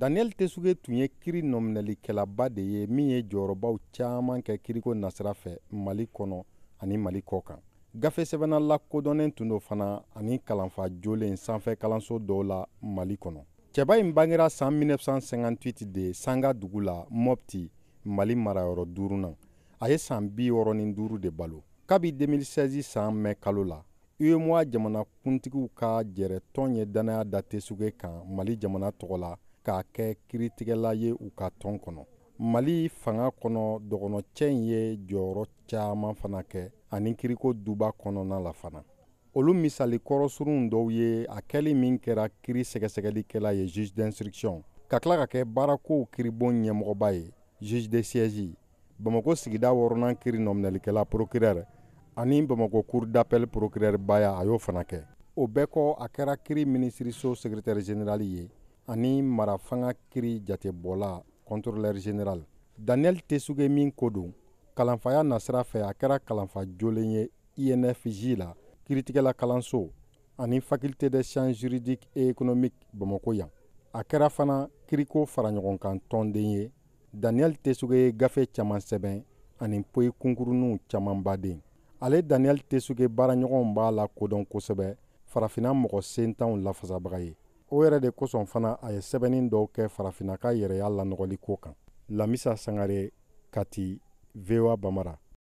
daniyɛli tesuge tun ye kiri nɔminɛlikɛlaba de ye min ye jɔyɔrɔbaw caaman kɛ kiriko nasira fɛ mali kɔnɔ ani mali kɔ kan gafe sɛbɛnna lakodɔnnen tun do fana ani kalanfa jolen sanfɛ kalanso dɔw la mali kɔnɔ cɛba ɲi bangera saan 1958 de sanga dugu la mɔpti mali marayɔrɔ duurunan a ye saan bi wɔrɔnin duuru de balo kabi 2016 saan mɛn kalo la uemoa jamanakuntigiw ka jɛrɛtɔn ye dannaya da tesuge kan mali jamana tɔgɔ la k'a kɛ kiritigɛla ye u ka tɔn kɔnɔ mali fanga kɔnɔ dɔgɔnɔcɛ in ye jɔyɔrɔ caaman fana kɛ ani kiriko duba kɔnɔna la fana olu misali kɔrɔsurun dɔw ye a kɛli min kɛra kiri sɛgɛsɛgɛlikɛla ye juge d'instruction ka tila ka kɛ baarakow kiribon ɲɛmɔgɔba ye juge de siège bamako sigida wɔrɔnan kiri nɔminɛlikɛla procureur ani bamako cour d'appel procureur baya a y'o fana kɛ o bɛɛ kɔ a kɛra kiri minisiriso secrétaire général ye ani marafanga kiri jatebɔla kɔntorolɛri general daniyɛli tesuge min ko don kalanfaya nasira fɛ a kɛra kalanfa jolen ye infj la kiritigɛla kalanso ani faculté des sciences juridiques et économiques bamako yan a kɛra fana kiriko faraɲɔgɔnkan tɔnden ye daniyɛli tesuge ye gafe caaman sɛbɛn ani poyi kunkuruninw caaman baden ale daniyɛli tesuge baaraɲɔgɔnw b'a la kodɔn kosɛbɛ farafina mɔgɔ sentanw lafasabaga ye o yɛrɛ de kosɔn fana a ye sɛbɛnnin dɔw kɛ farafinna ka yɛrɛya lanɔgɔli ko kan lamisa sangare kati voa bamara